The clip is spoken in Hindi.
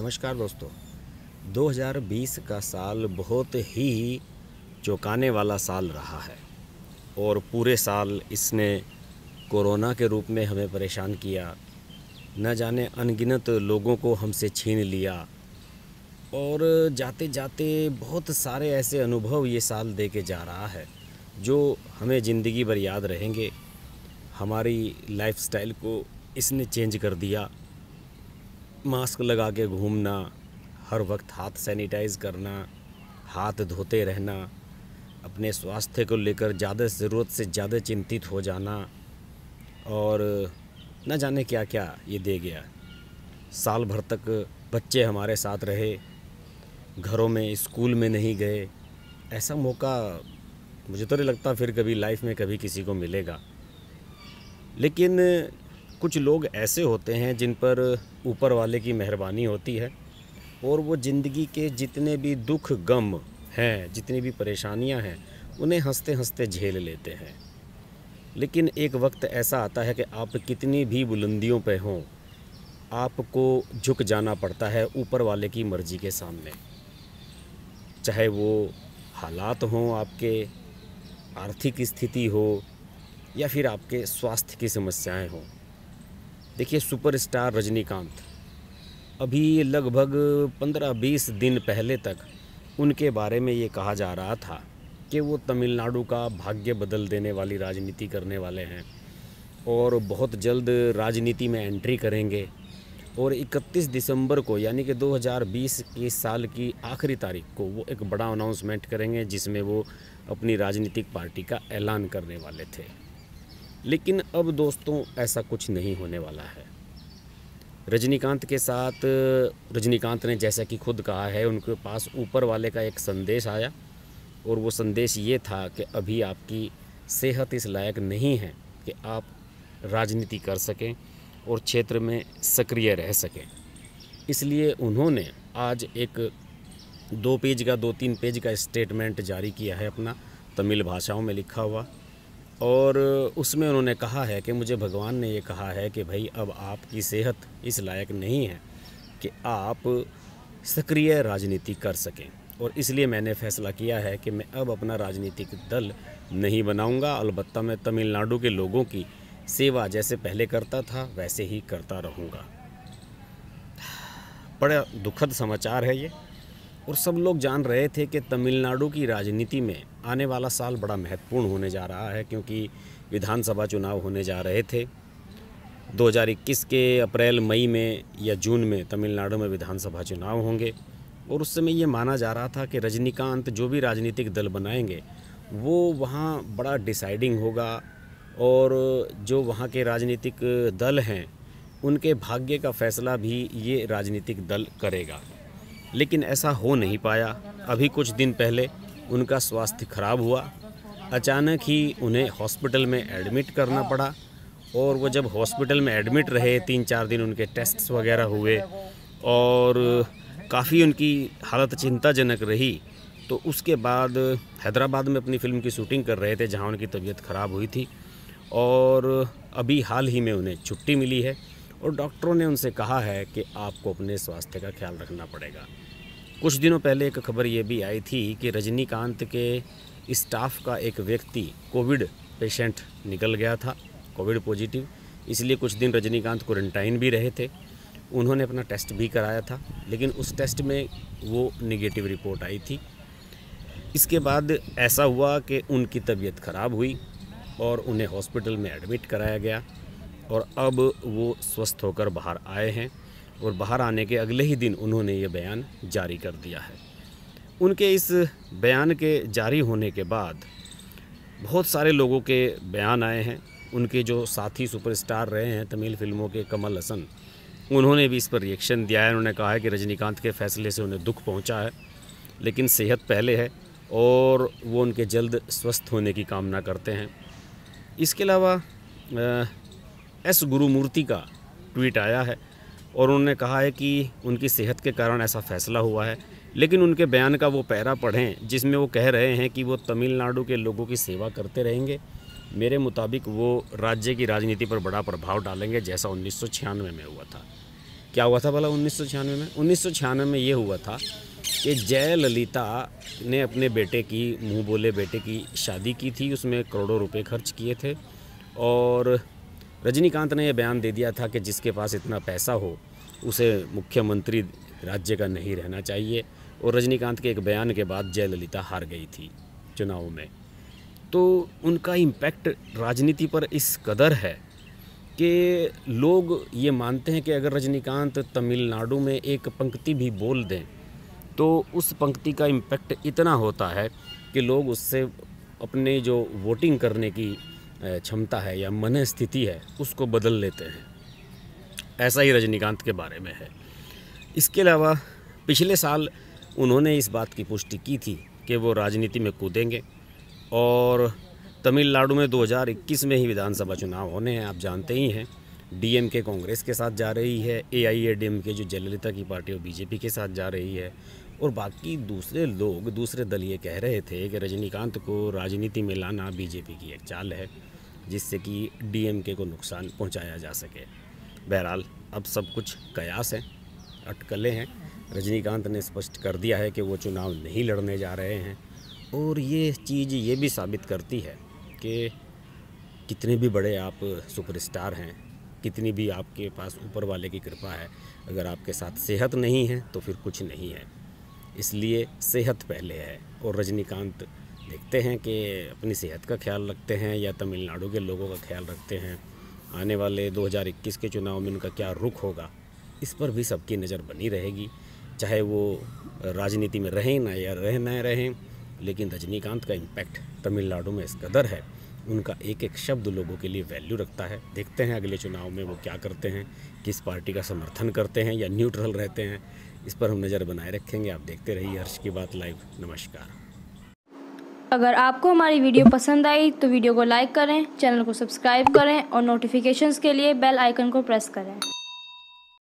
नमस्कार दोस्तों 2020 का साल बहुत ही चौंकाने वाला साल रहा है और पूरे साल इसने कोरोना के रूप में हमें परेशान किया न जाने अनगिनत लोगों को हमसे छीन लिया और जाते जाते बहुत सारे ऐसे अनुभव ये साल दे के जा रहा है जो हमें ज़िंदगी भर याद रहेंगे हमारी लाइफस्टाइल को इसने चेंज कर दिया मास्क लगा के घूमना हर वक्त हाथ सैनिटाइज करना हाथ धोते रहना अपने स्वास्थ्य को लेकर ज़्यादा ज़रूरत से ज़्यादा चिंतित हो जाना और न जाने क्या क्या ये दे गया साल भर तक बच्चे हमारे साथ रहे घरों में स्कूल में नहीं गए ऐसा मौका मुझे तो नहीं लगता फिर कभी लाइफ में कभी किसी को मिलेगा लेकिन कुछ लोग ऐसे होते हैं जिन पर ऊपर वाले की मेहरबानी होती है और वो ज़िंदगी के जितने भी दुख गम हैं जितनी भी परेशानियां हैं उन्हें हंसते हंसते झेल लेते हैं लेकिन एक वक्त ऐसा आता है कि आप कितनी भी बुलंदियों पर हों आपको झुक जाना पड़ता है ऊपर वाले की मर्ज़ी के सामने चाहे वो हालात हों आपके आर्थिक स्थिति हो या फिर आपके स्वास्थ्य की समस्याएं हों देखिए सुपरस्टार रजनीकांत अभी लगभग 15-20 दिन पहले तक उनके बारे में ये कहा जा रहा था कि वो तमिलनाडु का भाग्य बदल देने वाली राजनीति करने वाले हैं और बहुत जल्द राजनीति में एंट्री करेंगे और 31 दिसंबर को यानी कि 2020 के साल की आखिरी तारीख को वो एक बड़ा अनाउंसमेंट करेंगे जिसमें वो अपनी राजनीतिक पार्टी का ऐलान करने वाले थे लेकिन अब दोस्तों ऐसा कुछ नहीं होने वाला है रजनीकांत के साथ रजनीकांत ने जैसा कि खुद कहा है उनके पास ऊपर वाले का एक संदेश आया और वो संदेश ये था कि अभी आपकी सेहत इस लायक नहीं है कि आप राजनीति कर सकें और क्षेत्र में सक्रिय रह सकें इसलिए उन्होंने आज एक दो पेज का दो तीन पेज का स्टेटमेंट जारी किया है अपना तमिल भाषाओं में लिखा हुआ और उसमें उन्होंने कहा है कि मुझे भगवान ने ये कहा है कि भाई अब आपकी सेहत इस लायक नहीं है कि आप सक्रिय राजनीति कर सकें और इसलिए मैंने फैसला किया है कि मैं अब अपना राजनीतिक दल नहीं बनाऊंगा अलबत् मैं तमिलनाडु के लोगों की सेवा जैसे पहले करता था वैसे ही करता रहूँगा बड़ा दुखद समाचार है ये और सब लोग जान रहे थे कि तमिलनाडु की राजनीति में आने वाला साल बड़ा महत्वपूर्ण होने जा रहा है क्योंकि विधानसभा चुनाव होने जा रहे थे 2021 के अप्रैल मई में या जून में तमिलनाडु में विधानसभा चुनाव होंगे और उस समय ये माना जा रहा था कि रजनीकांत जो भी राजनीतिक दल बनाएंगे वो वहाँ बड़ा डिसाइडिंग होगा और जो वहाँ के राजनीतिक दल हैं उनके भाग्य का फैसला भी ये राजनीतिक दल करेगा लेकिन ऐसा हो नहीं पाया अभी कुछ दिन पहले उनका स्वास्थ्य खराब हुआ अचानक ही उन्हें हॉस्पिटल में एडमिट करना पड़ा और वो जब हॉस्पिटल में एडमिट रहे तीन चार दिन उनके टेस्ट्स वगैरह हुए और काफ़ी उनकी हालत चिंताजनक रही तो उसके बाद हैदराबाद में अपनी फ़िल्म की शूटिंग कर रहे थे जहाँ उनकी तबीयत ख़राब हुई थी और अभी हाल ही में उन्हें छुट्टी मिली है और डॉक्टरों ने उनसे कहा है कि आपको अपने स्वास्थ्य का ख्याल रखना पड़ेगा कुछ दिनों पहले एक खबर ये भी आई थी कि रजनीकांत के स्टाफ का एक व्यक्ति कोविड पेशेंट निकल गया था कोविड पॉजिटिव इसलिए कुछ दिन रजनीकांत क्वारंटाइन भी रहे थे उन्होंने अपना टेस्ट भी कराया था लेकिन उस टेस्ट में वो निगेटिव रिपोर्ट आई थी इसके बाद ऐसा हुआ कि उनकी तबीयत ख़राब हुई और उन्हें हॉस्पिटल में एडमिट कराया गया और अब वो स्वस्थ होकर बाहर आए हैं और बाहर आने के अगले ही दिन उन्होंने ये बयान जारी कर दिया है उनके इस बयान के जारी होने के बाद बहुत सारे लोगों के बयान आए हैं उनके जो साथी सुपरस्टार रहे हैं तमिल फिल्मों के कमल हसन उन्होंने भी इस पर रिएक्शन दिया है उन्होंने कहा है कि रजनीकांत के फैसले से उन्हें दुख पहुंचा है लेकिन सेहत पहले है और वो उनके जल्द स्वस्थ होने की कामना करते हैं इसके अलावा एस गुरुमूर्ति का ट्वीट आया है और उन्होंने कहा है कि उनकी सेहत के कारण ऐसा फैसला हुआ है लेकिन उनके बयान का वो पैरा पढ़ें जिसमें वो कह रहे हैं कि वो तमिलनाडु के लोगों की सेवा करते रहेंगे मेरे मुताबिक वो राज्य की राजनीति पर बड़ा प्रभाव डालेंगे जैसा उन्नीस में हुआ था क्या हुआ था भला उन्नीस में उन्नीस में ये हुआ था कि जयललिता ने अपने बेटे की मुँह बोले बेटे की शादी की थी उसमें करोड़ों रुपए खर्च किए थे और रजनीकांत ने यह बयान दे दिया था कि जिसके पास इतना पैसा हो उसे मुख्यमंत्री राज्य का नहीं रहना चाहिए और रजनीकांत के एक बयान के बाद जयललिता हार गई थी चुनाव में तो उनका इम्पैक्ट राजनीति पर इस कदर है कि लोग ये मानते हैं कि अगर रजनीकांत तमिलनाडु में एक पंक्ति भी बोल दें तो उस पंक्ति का इम्पैक्ट इतना होता है कि लोग उससे अपने जो वोटिंग करने की क्षमता है या मन स्थिति है उसको बदल लेते हैं ऐसा ही रजनीकांत के बारे में है इसके अलावा पिछले साल उन्होंने इस बात की पुष्टि की थी कि वो राजनीति में कूदेंगे और तमिलनाडु में 2021 में ही विधानसभा चुनाव होने हैं आप जानते ही हैं डीएम के कांग्रेस के साथ जा रही है ए आई ए डी एम के जो जयललिता की पार्टी और बीजेपी के साथ जा रही है और बाकी दूसरे लोग दूसरे दल ये कह रहे थे कि रजनीकांत को राजनीति में लाना बीजेपी की एक चाल है जिससे कि डीएमके को नुकसान पहुंचाया जा सके बहरहाल अब सब कुछ कयास हैं अटकलें हैं रजनीकांत ने स्पष्ट कर दिया है कि वो चुनाव नहीं लड़ने जा रहे हैं और ये चीज़ ये भी साबित करती है कि कितने भी बड़े आप सुपरस्टार हैं कितनी भी आपके पास ऊपर वाले की कृपा है अगर आपके साथ सेहत नहीं है तो फिर कुछ नहीं है इसलिए सेहत पहले है और रजनीकांत देखते हैं कि अपनी सेहत का ख्याल रखते हैं या तमिलनाडु के लोगों का ख्याल रखते हैं आने वाले 2021 के चुनाव में उनका क्या रुख होगा इस पर भी सबकी नज़र बनी रहेगी चाहे वो राजनीति में रहें ना या रह ना रहें लेकिन रजनीकांत का इम्पैक्ट तमिलनाडु में इस कदर है उनका एक एक शब्द लोगों के लिए वैल्यू रखता है देखते हैं अगले चुनाव में वो क्या करते हैं किस पार्टी का समर्थन करते हैं या न्यूट्रल रहते हैं इस पर हम नज़र बनाए रखेंगे आप देखते रहिए हर्ष की बात लाइव नमस्कार अगर आपको हमारी वीडियो पसंद आई तो वीडियो को लाइक करें चैनल को सब्सक्राइब करें और नोटिफिकेशंस के लिए बेल आइकन को प्रेस करें